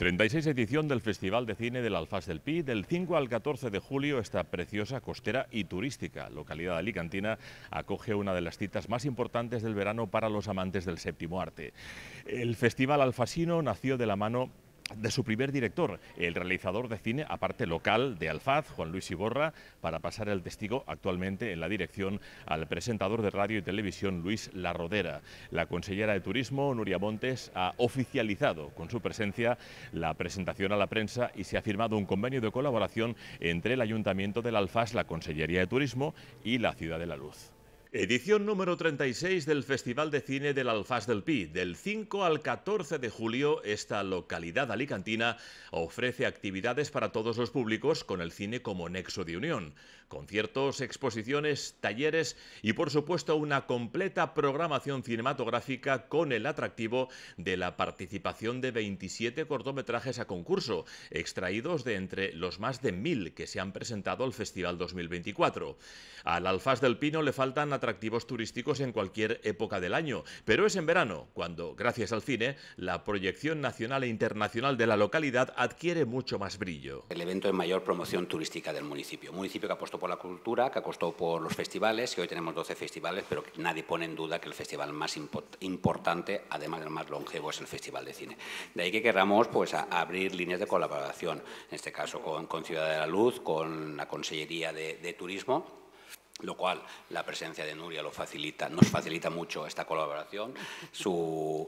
36 edición del Festival de Cine del Alfaz del Pi. Del 5 al 14 de julio, esta preciosa costera y turística localidad alicantina acoge una de las citas más importantes del verano para los amantes del séptimo arte. El Festival Alfasino nació de la mano de su primer director, el realizador de cine, aparte local, de Alfaz, Juan Luis Iborra, para pasar el testigo actualmente en la dirección al presentador de radio y televisión Luis Larrodera. La consellera de Turismo, Nuria Montes, ha oficializado con su presencia la presentación a la prensa y se ha firmado un convenio de colaboración entre el Ayuntamiento del Alfaz, la Consellería de Turismo y la Ciudad de la Luz. Edición número 36 del Festival de Cine del Alfaz del Pi. Del 5 al 14 de julio, esta localidad alicantina ofrece actividades para todos los públicos con el cine como nexo de unión. Conciertos, exposiciones, talleres y por supuesto una completa programación cinematográfica con el atractivo de la participación de 27 cortometrajes a concurso, extraídos de entre los más de mil que se han presentado al Festival 2024. Al Alfaz del Pino le faltan atractivos turísticos en cualquier época del año, pero es en verano cuando, gracias al cine, la proyección nacional e internacional de la localidad adquiere mucho más brillo. El evento de mayor promoción turística del municipio, un municipio que apostó por la cultura, que apostó por los festivales, que hoy tenemos 12 festivales, pero nadie pone en duda que el festival más importante, además del más longevo, es el Festival de Cine. De ahí que queramos pues, abrir líneas de colaboración, en este caso con, Ciudad de la Luz, con la Consellería de Turismo lo cual la presencia de Nuria lo facilita, nos facilita mucho esta colaboración, su,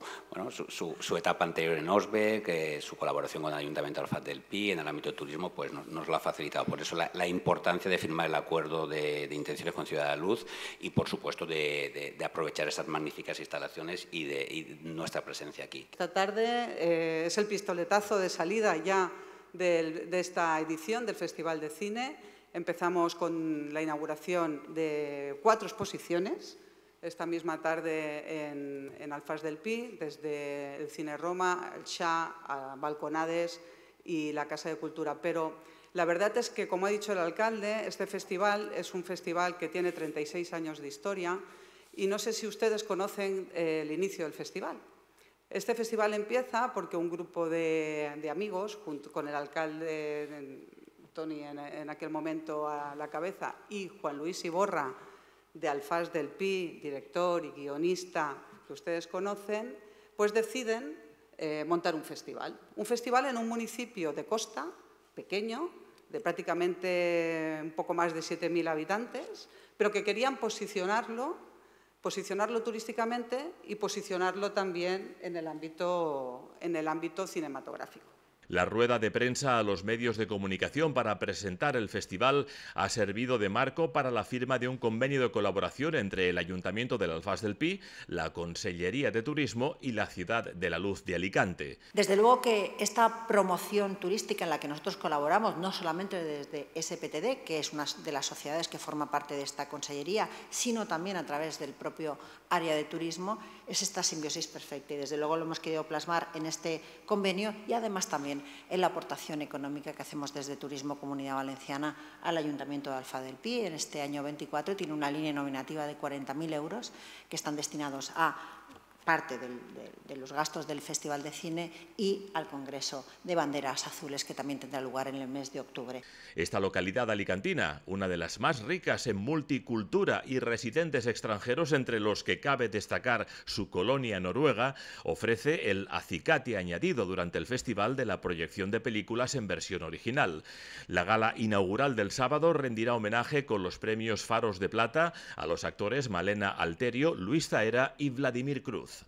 etapa anterior en Osbe... su colaboración con el Ayuntamiento de Alfaz del Pi en el ámbito de turismo, pues nos, lo ha facilitado. Por eso la, importancia de firmar el acuerdo de, intenciones con Ciudad de la Luz y, por supuesto, de, aprovechar estas magníficas instalaciones y de nuestra presencia aquí. Esta tarde eh, es el pistoletazo de salida ya de esta edición del Festival de Cine Empezamos con la inauguración de cuatro exposiciones esta misma tarde en, en Alfaz del Pi, desde el Cine Roma, el Cha Balconades y la Casa de Cultura. Pero la verdad es que, como ha dicho el alcalde, este festival es un festival que tiene 36 años de historia y no sé si ustedes conocen eh, el inicio del festival. Este festival empieza porque un grupo de, de amigos, junto con el alcalde Tony en, aquel momento a la cabeza, y Juan Luis Iborra, de Alfaz del Pi, director y guionista que ustedes conocen, pues deciden eh, montar un festival. Un festival en un municipio de costa, pequeño, de prácticamente un poco más de 7.000 habitantes, pero que querían posicionarlo, posicionarlo turísticamente y posicionarlo también en el ámbito, en el ámbito cinematográfico. La rueda de prensa a los medios de comunicación para presentar el festival ha servido de marco para la firma de un convenio de colaboración entre el Ayuntamiento del Alfaz del Pi, la Consellería de Turismo y la Ciudad de la Luz de Alicante. Desde luego que esta promoción turística en la que nosotros colaboramos, no solamente desde SPTD, que es una de las sociedades que forma parte de esta Consellería, sino también a través del propio área de turismo, es esta simbiosis perfecta y desde luego lo hemos querido plasmar en este convenio y además también en la aportación económica que hacemos desde Turismo Comunidad Valenciana al Ayuntamiento de Alfa del Pi. En este año 24 tiene una línea nominativa de 40.000 euros que están destinados a parte de, los gastos del Festival de Cine y al Congreso de Banderas Azules, que también tendrá lugar en el mes de octubre. Esta localidad alicantina, una de las más ricas en multicultura y residentes extranjeros, entre los que cabe destacar su colonia noruega, ofrece el acicate añadido durante el festival de la proyección de películas en versión original. La gala inaugural del sábado rendirá homenaje con los premios Faros de Plata a los actores Malena Alterio, Luis Zaera y Vladimir Cruz.